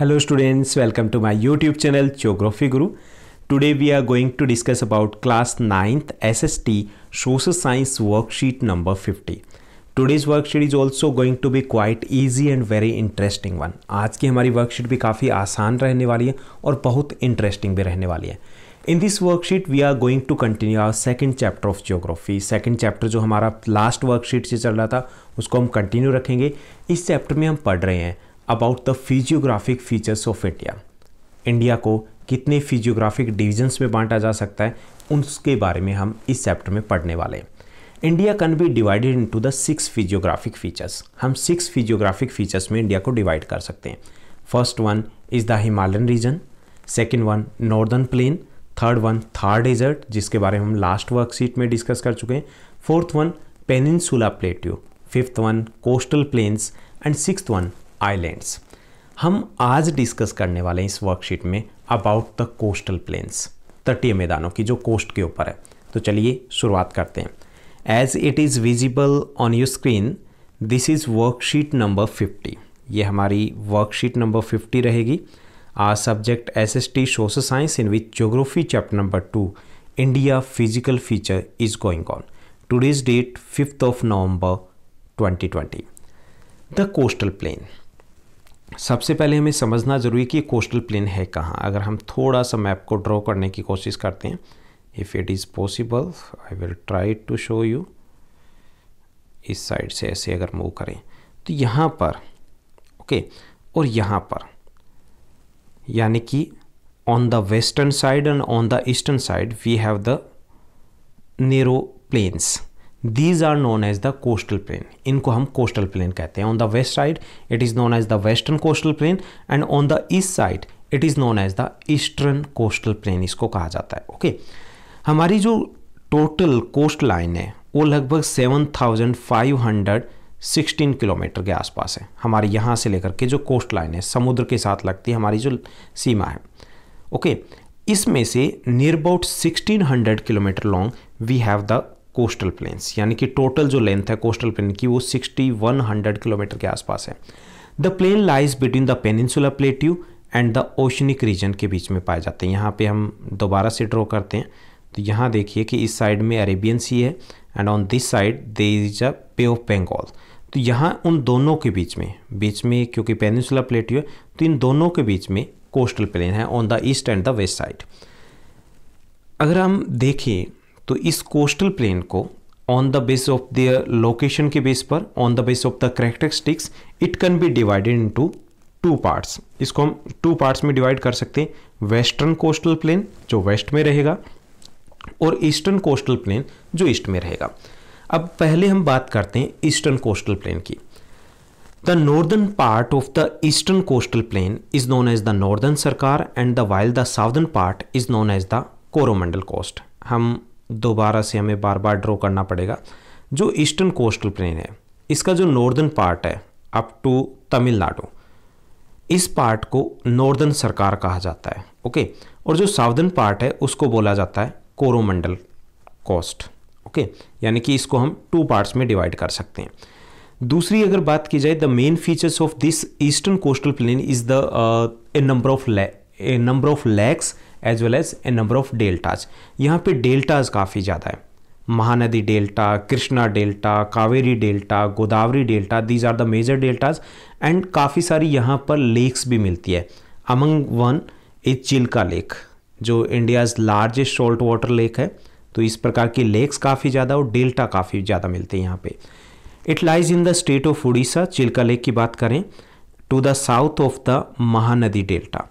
Hello students welcome to my YouTube channel geography guru today we are going to discuss about class ninth SST social science worksheet number 50. Today's worksheet is also going to be quite easy and very interesting one आज की हमारी worksheet भी काफ़ी आसान रहने वाली है और बहुत इंटरेस्टिंग भी रहने वाली है in this worksheet we are going to continue our second chapter of geography second chapter जो हमारा लास्ट वर्कशीट से चल रहा था उसको हम कंटिन्यू रखेंगे इस चैप्टर में हम पढ़ रहे हैं about the physiographic features of India India को कितने फिजियोग्राफिक डिविजन्स में बांटा जा सकता है उसके बारे में हम इस चैप्टर में पढ़ने वाले हैं India can be divided into the six physiographic features हम सिक्स फिजियोग्राफिक फीचर्स में इंडिया को डिवाइड कर सकते हैं first one is the Himalayan region second one northern plain third one Thar desert जिसके बारे में हम लास्ट वर्कशीट में डिस्कस कर चुके हैं fourth one peninsula plateau fifth one coastal plains and six one islands हम आज डिस्कस करने वाले हैं इस वर्कशीट में अबाउट द कोस्टल प्लेन्स तटीय मैदानों की जो कोस्ट के ऊपर है तो चलिए शुरुआत करते हैं as it is visible on your screen this is worksheet number 50 ये हमारी वर्कशीट नंबर 50 रहेगी आ subject S S T social science in which geography chapter number two India physical feature is going on today's date fifth of November twenty the coastal plain सबसे पहले हमें समझना ज़रूरी कि कोस्टल प्लेन है कहाँ अगर हम थोड़ा सा मैप को ड्रॉ करने की कोशिश करते हैं if it is possible I will try to show you इस साइड से ऐसे अगर मूव करें तो यहाँ पर ओके और यहाँ पर यानी कि on the western side and on the eastern side we have the narrow plains these are known as the coastal plain इनको हम कोस्टल प्लेन कहते हैं on the west side it is known as the western coastal plain and on the east side it is known as the eastern coastal plain इसको कहा जाता है okay okay? हमारी जो टोटल कोस्ट लाइन है वो लगभग seven thousand five hundred sixteen kilometre के आसपास है हमारे यहाँ से लेकर के जो कोस्ट लाइन है समुद्र के साथ लगती है हमारी जो सीमा है ओके okay? इसमें से near about sixteen hundred kilometre long we have the coastal plains यानी कि टोटल जो लेंथ है कोस्टल प्लेन की वो 6100 किलोमीटर के आसपास है the plain lies between the peninsula plateau and the oceanic region के बीच में पाए जाते हैं यहाँ पे हम दोबारा से ड्रॉ करते हैं तो यहाँ देखिए कि इस साइड में अरेबियन सी है and on this side there is a bay of Bengal तो यहाँ उन दोनों के बीच में बीच में क्योंकि पेनिसुला प्लेट्यू है तो इन दोनों के बीच में कोस्टल प्लेन है on the east and the west side अगर हम देखें तो इस कोस्टल प्लेन को on the base of the location के बेस पर on the base of the characteristics it can be divided into two parts इसको हम टू पार्ट्स में डिवाइड कर सकते हैं वेस्टर्न कोस्टल प्लेन जो वेस्ट में रहेगा और ईस्टर्न कोस्टल प्लेन जो ईस्ट में रहेगा अब पहले हम बात करते हैं ईस्टर्न कोस्टल प्लेन की the northern part of the eastern coastal plain is known as the northern Circar and the while the southern part is known as the Coromandel coast हम दोबारा से हमें बार बार ड्रॉ करना पड़ेगा जो ईस्टर्न कोस्टल प्लेन है इसका जो नॉर्दर्न पार्ट है अप टू तमिलनाडु इस पार्ट को नॉर्दर्न सरकार कहा जाता है ओके और जो साउदर्न पार्ट है उसको बोला जाता है कोरोमंडल कोस्ट ओके यानी कि इसको हम टू पार्ट्स में डिवाइड कर सकते हैं दूसरी अगर बात की जाए the main features of this eastern coastal plain is the a number of a number of lakes as well as a number of deltas यहाँ पे डेल्टाज काफ़ी ज़्यादा है Mahanadi delta Krishna delta Kaveri delta Godavari delta these are the major deltas and काफ़ी सारी यहाँ पर lakes भी मिलती है among one is Chilka lake जो India's largest salt water lake है तो इस प्रकार की लेक्स काफ़ी ज़्यादा और डेल्टा काफ़ी ज़्यादा मिलते हैं यहाँ पे it lies in the state of Orissa Chilka lake की बात करें to the south of the Mahanadi delta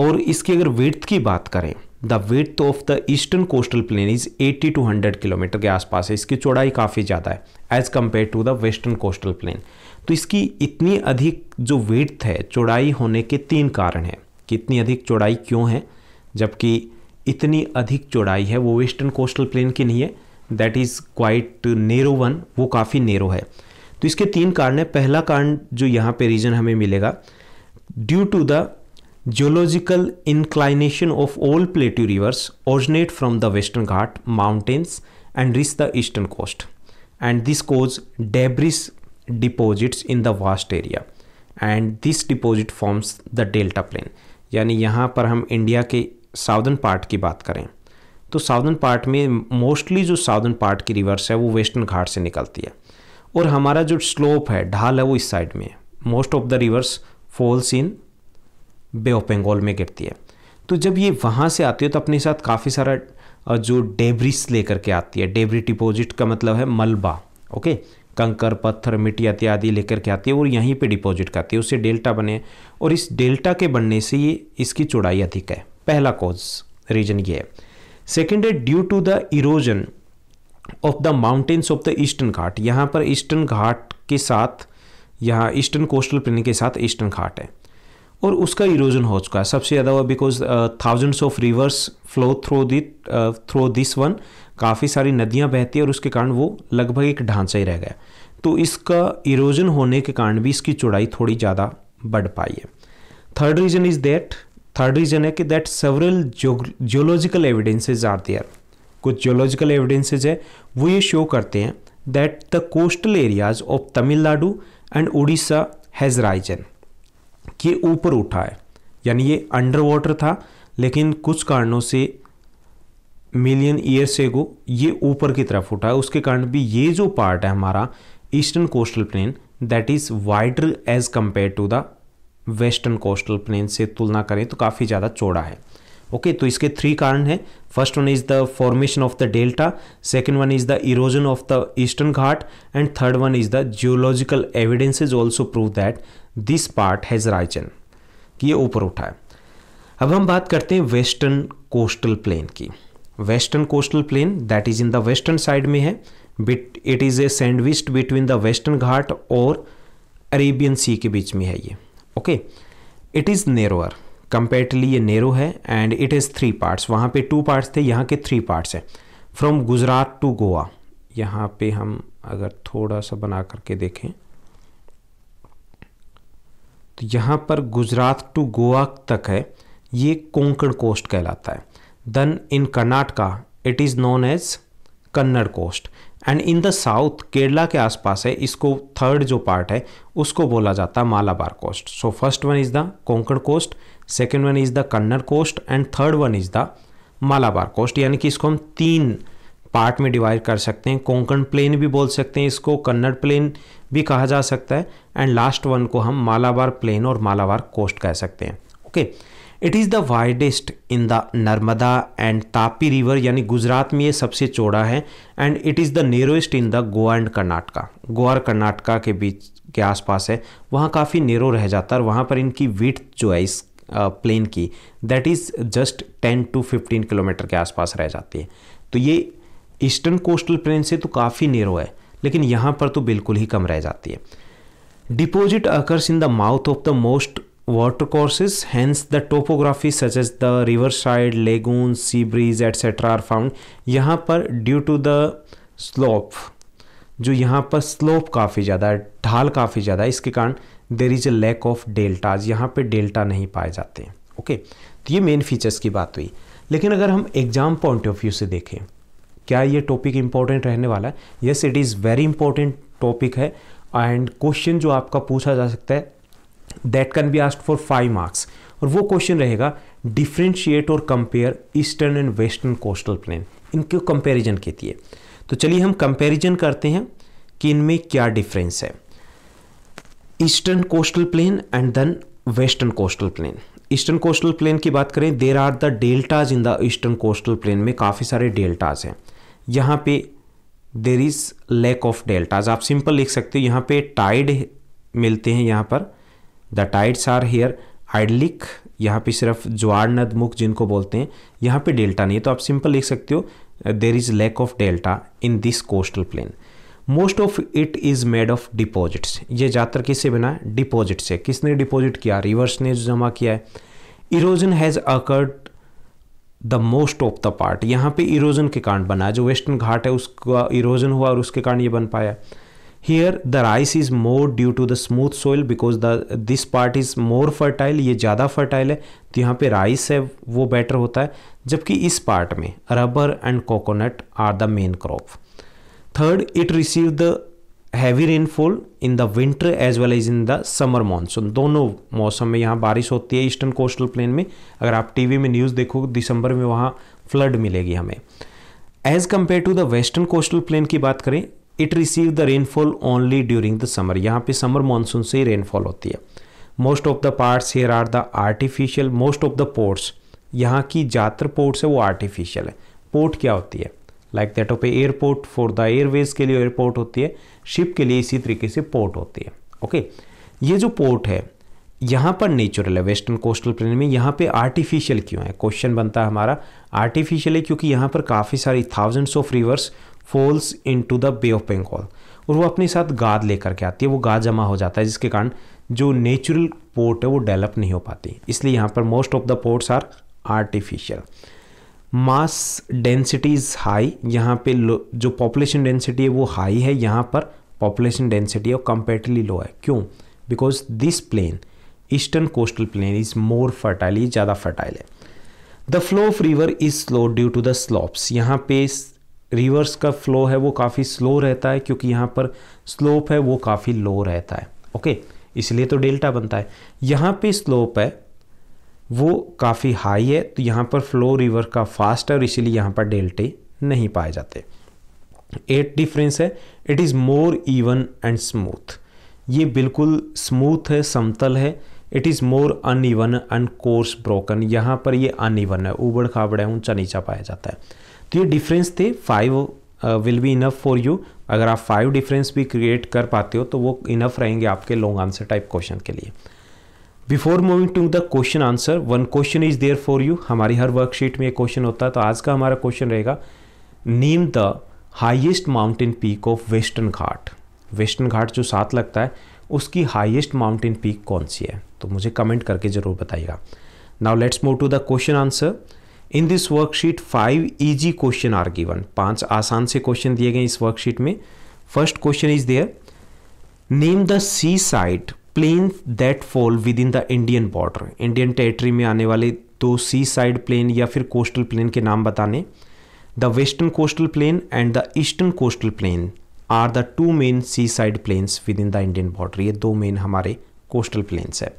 और इसकी अगर वेथ की बात करें the width of the eastern coastal plain is 80 to 100 kilometre के आसपास है इसकी चौड़ाई काफ़ी ज़्यादा है as compare to the western coastal plain तो इसकी इतनी अधिक जो वेथ है चौड़ाई होने के तीन कारण हैं कि इतनी अधिक चौड़ाई क्यों है जबकि इतनी अधिक चौड़ाई है वो वेस्टर्न कोस्टल प्लेन की नहीं है that is quite narrow one वो काफ़ी नेरो है तो इसके तीन कारण हैं पहला कारण जो यहाँ पे रीजन हमें मिलेगा due to the geological inclination of all plateau rivers originate from the western ghat mountains and reach the eastern coast and this cause debris deposits in the vast area and this deposit forms the delta plain यानी यहाँ पर हम India के southern part की बात करें तो southern part में मोस्टली जो साउदर्न पार्ट की रिवर्स है वो वेस्टर्न घाट से निकलती है और हमारा जो स्लोप है ढाल है वो इस साइड में है most of the rivers falls in bay of Bengal में गिरती है तो जब ये वहाँ से आती है तो अपने साथ काफ़ी सारा जो डेब्रिस लेकर के आती है डेब्री डिपोजिट का मतलब है मलबा ओके कंकर पत्थर मिट्टी इत्यादि लेकर के आती है और यहीं पे डिपॉजिट करती है उससे डेल्टा बने और इस डेल्टा के बनने से ये इसकी चौड़ाई अधिक है पहला कॉज रीजन ये है सेकेंड है due to the erosion of the mountains of the eastern Ghat यहाँ पर ईस्टर्न घाट के साथ यहाँ ईस्टर्न कोस्टल प्लेन के साथ ईस्टर्न घाट है और उसका इरोजन हो चुका है सबसे ज़्यादा हुआ because thousands of rivers flow through that through this one काफ़ी सारी नदियाँ बहती है और उसके कारण वो लगभग एक ढांचा ही रह गया तो इसका इरोजन होने के कारण भी इसकी चौड़ाई थोड़ी ज़्यादा बढ़ पाई है third region is that third region है कि that several geological evidences are there कुछ जियोलॉजिकल एविडेंसेज है वो ये शो करते हैं that the coastal areas of Tamil Nadu and Orissa has risen कि ऊपर उठा है यानी ये अंडर वाटर था लेकिन कुछ कारणों से मिलियन ईयर से गो ये ऊपर की तरफ उठा है उसके कारण भी ये जो पार्ट है हमारा eastern coastal plain that is wider as compare to the western coastal plain से तुलना करें तो काफ़ी ज़्यादा चौड़ा है ओके तो इसके थ्री कारण हैं first one is the formation of the delta second one is the erosion of the eastern Ghat and third one is the geological evidences also prove that this part has risen कि ये ऊपर उठा है अब हम बात करते हैं वेस्टर्न कोस्टल प्लेन की western coastal plain that is in the western side में है but it is a sandwiched between the western Ghat और अरेबियन सी के बीच में है ये okay it is narrower comparatively ये नेरो है and it is three parts वहाँ पे टू पार्ट्स थे यहाँ के थ्री पार्ट्स हैं फ्रॉम गुजरात टू गोवा यहाँ पे हम अगर थोड़ा सा बना करके देखें तो यहाँ पर गुजरात टू गोवा तक है ये कोंकण कोस्ट कहलाता है then in Karnataka it is known as Kannada coast and in the south Kerala के आसपास है इसको थर्ड जो पार्ट है उसको बोला जाता है Malabar coast so first one is the Konkan coast second one is the Kanara coast and third one is the Malabar coast यानी कि इसको हम तीन पार्ट में डिवाइड कर सकते हैं कोंकण प्लेन भी बोल सकते हैं इसको कन्नड़ प्लेन भी कहा जा सकता है एंड लास्ट वन को हम मालाबार प्लेन और मालाबार कोस्ट कह सकते हैं okay it is the widest in the Narmada and Tapi river यानी गुजरात में ये सबसे चौड़ा है and it is the narrowest in the Goa and Karnataka Goa और कर्नाटका के बीच के आसपास है वहाँ काफ़ी नेरो रह जाता है और वहाँ पर इनकी विथ जो है इस प्लेन की that is just 10 to 15 kilometre के आसपास रह जाती है तो ये ईस्टर्न कोस्टल प्लेन से तो काफ़ी नीरो है लेकिन यहाँ पर तो बिल्कुल ही कम रह जाती है deposit occurs in the mouth of the most courses hence the topography such as the river side lagoon sea bridge etcetera are found यहाँ पर ड्यू टू द स्लोप जो यहाँ पर स्लोप काफ़ी ज़्यादा है ढाल काफ़ी ज़्यादा है इसके कारण there is a lack of deltas यहाँ पे डेल्टा नहीं पाए जाते हैं ओके तो ये मेन फीचर्स की बात हुई लेकिन अगर हम एग्जाम पॉइंट ऑफ व्यू से देखें क्या ये टॉपिक इंपॉर्टेंट रहने वाला है yes it is very important topic है एंड क्वेश्चन जो आपका पूछा जा सकता है that can be asked for five marks और वो क्वेश्चन रहेगा डिफ्रेंशिएट और compare eastern and western coastal plain इनके कंपेरिजन के लिए तो चलिए हम कंपेरिजन करते हैं कि इनमें क्या डिफरेंस है eastern coastal plain and then western coastal plain eastern coastal plain की बात करें there are the deltas in the eastern coastal plain में काफ़ी सारे डेल्टाज हैं यहाँ पे there is lack of deltas आप सिंपल लिख सकते हो यहाँ पे टाइड मिलते हैं यहाँ पर the tides are here hydraulic यहाँ पे सिर्फ ज्वार नदमुख जिनको बोलते हैं यहाँ पे डेल्टा नहीं है तो आप सिंपल लिख सकते हो there is lack of delta in this coastal plain most of it is made of deposits ये ज़्यादातर किससे बना है डिपॉजिट से किसने डिपॉजिट किया रिवर्स ने जमा किया है erosion has occurred the most of the part यहाँ पे इरोजन के कारण बना जो वेस्टर्न घाट है उसका इरोजन हुआ और उसके कारण ये बन पाया here the rice is more due to the smooth soil because the this part is more fertile ये ज़्यादा फर्टाइल है तो यहाँ पे राइस है वो बेटर होता है जबकि इस पार्ट में rubber and coconut are the main crop third it receive the heavy rainfall in the winter as well as in the summer monsoon दोनों मौसम में यहाँ बारिश होती है ईस्टर्न कोस्टल प्लेन में अगर आप टी वी में न्यूज़ देखो दिसंबर में वहाँ फ्लड मिलेगी हमें as compare to the western coastal plain की बात करें it receive the rainfall only during the summer यहाँ पे समर मानसून से ही रेनफॉल होती है most of the parts here are the artificial most of the ports यहाँ की ज़्यादातर पोर्ट्स है वो आर्टिफिशियल है पोर्ट क्या होती है like that of airport for the airways के लिए एयरपोर्ट होती है शिप के लिए इसी तरीके से पोर्ट होती है ओके okay? ये जो पोर्ट है यहाँ पर नेचुरल है वेस्टर्न कोस्टल प्लेन में यहाँ पे आर्टिफिशियल क्यों है क्वेश्चन बनता है हमारा आर्टिफिशियल है क्योंकि यहाँ पर काफ़ी सारी thousands of rivers falls into the bay of Bengal और वो अपने साथ गाद लेकर के आती है वो गाद जमा हो जाता है जिसके कारण जो नेचुरल पोर्ट है वो डेवलप नहीं हो पाती इसलिए यहाँ पर most of the ports are artificial mass density is high यहाँ पे जो पॉपुलेशन डेंसिटी है वो हाई है यहाँ पर पॉपुलेशन डेंसिटी और कंपेरेटिवली लो है क्यों because this plain eastern coastal plain is more fertile ज़्यादा फर्टाइल है the flow of river is slow due to the slopes यहाँ पे रिवर्स का फ्लो है वो काफ़ी स्लो रहता है क्योंकि यहाँ पर स्लोप है वो काफ़ी लो रहता है ओके इसलिए तो डेल्टा बनता है यहाँ पे स्लोप है वो काफ़ी हाई है तो यहाँ पर फ्लो रिवर का फास्ट है और इसीलिए यहाँ पर डेल्टे नहीं पाए जाते एट डिफरेंस है it is more even and smooth ये बिल्कुल स्मूथ है समतल है it is more uneven and coarse broken यहाँ पर ये अन है ऊबड़ खाबड़ है ऊंचा नीचा पाया जाता है तो ये डिफरेंस थे five will be enough for you अगर आप फाइव डिफरेंस भी क्रिएट कर पाते हो तो वो इनफ रहेंगे आपके लॉन्ग आंसर टाइप क्वेश्चन के लिए before moving to the question answer one question is there for you हमारी हर वर्कशीट में एक क्वेश्चन होता है तो आज का हमारा क्वेश्चन रहेगा name the highest mountain peak of western Ghat western Ghat जो साथ लगता है उसकी हाइएस्ट माउंटेन पीक कौन सी है तो मुझे कमेंट करके ज़रूर बताइएगा now let's move to the question answer in this worksheet five easy question are given पांच आसान से क्वेश्चन दिए गए इस वर्कशीट में first question is there name the sea side plain that fall within the Indian border Indian territory में आने वाले दो सी साइड प्लेन या फिर कोस्टल प्लेन के नाम बताने the western coastal plain and the eastern coastal plain are the two main sea side plains within the Indian border ये दो मेन हमारे कोस्टल प्लेन्स है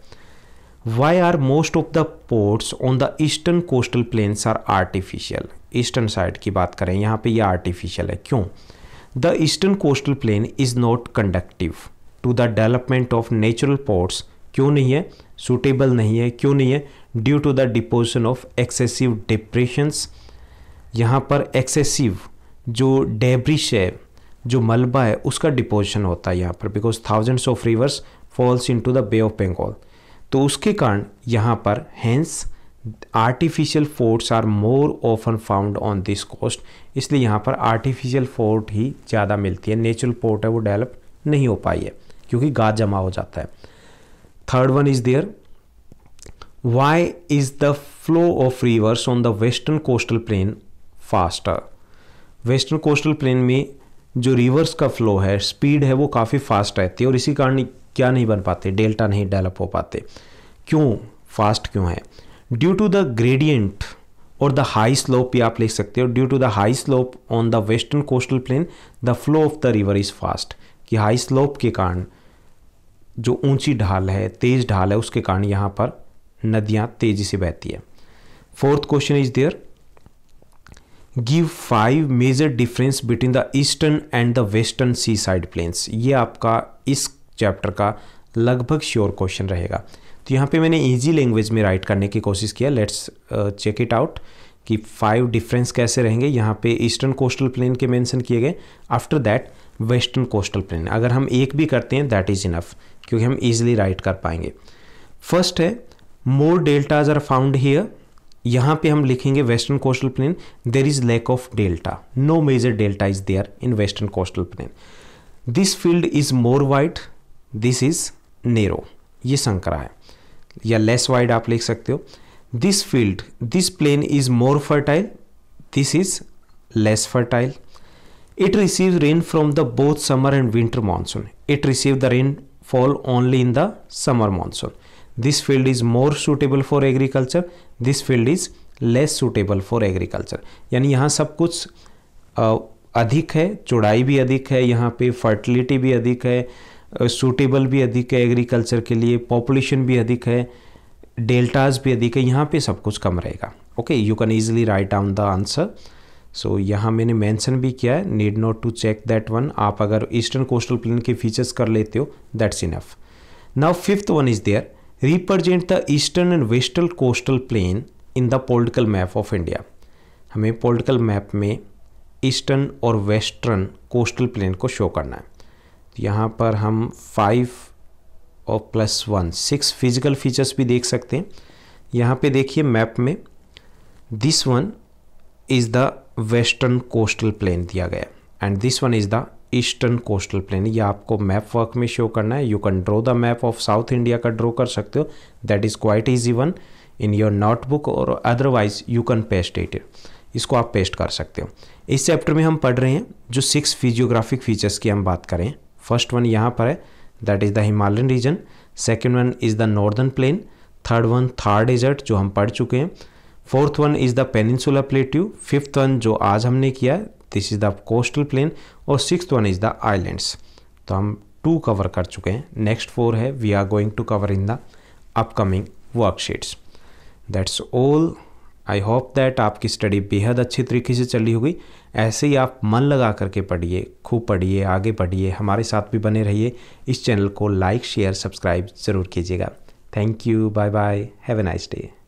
why are most of the ports on the eastern coastal plains are artificial eastern side की बात करें यहाँ पे ये यह artificial है क्यों the eastern coastal plain is not conductive to the development of natural ports क्यों नहीं है suitable नहीं है क्यों नहीं है due to the deposition of excessive depressions यहाँ पर एक्सेसिव जो डेब्रिश है जो मलबा है उसका डिपोजिशन होता है यहाँ पर because thousands of rivers falls into the bay of Bengal तो उसके कारण यहाँ पर hence artificial forts are more often found on this coast इसलिए यहाँ पर आर्टिफिशियल फोर्ट ही ज़्यादा मिलती है नेचुरल पोर्ट है वो डेवलप नहीं हो पाई है क्योंकि गाज जमा हो जाता है third one is there why is the flow of rivers on the western coastal plain faster western coastal plain में जो रिवर्स का फ्लो है स्पीड है वो काफ़ी फास्ट रहती है और इसी कारण क्या नहीं बन पाते डेल्टा नहीं डेवलप हो पाते क्यों फास्ट क्यों है ड्यू टू द ग्रेडियंट और द हाई स्लोप भी आप लिख सकते हो due to the high slope on the western coastal plain the flow of the river is fast कि हाई स्लोप के कारण जो ऊंची ढाल है तेज़ ढाल है उसके कारण यहाँ पर नदियाँ तेज़ी से बहती है fourth question is there give five major difference between the eastern and the western sea side plains ये आपका इस चैप्टर का लगभग श्योर क्वेश्चन रहेगा तो यहाँ पे मैंने इजी लैंग्वेज में राइट करने की कोशिश किया लेट्स चेक इट आउट कि फाइव डिफरेंस कैसे रहेंगे यहाँ पे ईस्टर्न कोस्टल प्लेन के मेंशन किए गए after that western coastal plain अगर हम एक भी करते हैं दैट इज़ इनफ क्योंकि हम ईजिली राइट कर पाएंगे फर्स्ट है more deltas are found here यहाँ पे हम लिखेंगे western coastal plain there is lack of delta no major delta is there in western coastal plain this field is more wide this is narrow ये संकरा है या less wide आप लिख सकते हो this field this plain is more fertile this is less fertile it receive rain from the both summer and winter monsoon it receive the rainfall only in the summer monsoon this field is more suitable for agriculture this field is less suitable for agriculture यानी यहाँ सब कुछ अधिक है चौड़ाई भी अधिक है यहाँ पे फर्टिलिटी भी अधिक है सूटेबल भी अधिक है एग्रीकल्चर के लिए पॉपुलेशन भी अधिक है डेल्टाज भी अधिक है यहाँ पे सब कुछ कम रहेगा okay you can easily write down the answer so यहाँ मैंने मेंशन भी किया है need not to check that one आप अगर ईस्टर्न कोस्टल प्लेन के फीचर्स कर लेते हो that's enough now fifth one is there represent the eastern and western coastal plain in the political map of India हमें पोलिटिकल मैप में eastern और western coastal plain को शो करना है यहाँ पर हम फाइव और plus one six physical features भी देख सकते हैं यहाँ पे देखिए मैप में this one is the western coastal plain दिया गया and this one is the eastern coastal plain ये आपको मैप वर्क में शो करना है you can draw the map of south India का ड्रॉ कर सकते हो that is quite easy one in your notebook और otherwise you can paste it इसको आप पेस्ट कर सकते हो इस चैप्टर में हम पढ़ रहे हैं जो सिक्स फिजियोग्राफिक फीचर्स की हम बात करें फर्स्ट वन यहाँ पर है that is the Himalayan region second one is the northern plain third one Thar desert जो हम पढ़ चुके हैं fourth one is the peninsula plateau fifth one जो आज हमने किया this is the coastal plain और six one is the islands तो हम टू कवर कर चुके हैं नेक्स्ट फोर है we are going to cover in the upcoming worksheets that's all I hope that आपकी स्टडी बेहद अच्छी तरीके से चली होगी ऐसे ही आप मन लगा करके पढ़िए खूब पढ़िए आगे पढ़िए हमारे साथ भी बने रहिए इस चैनल को लाइक शेयर सब्सक्राइब ज़रूर कीजिएगा thank you bye bye have a nice day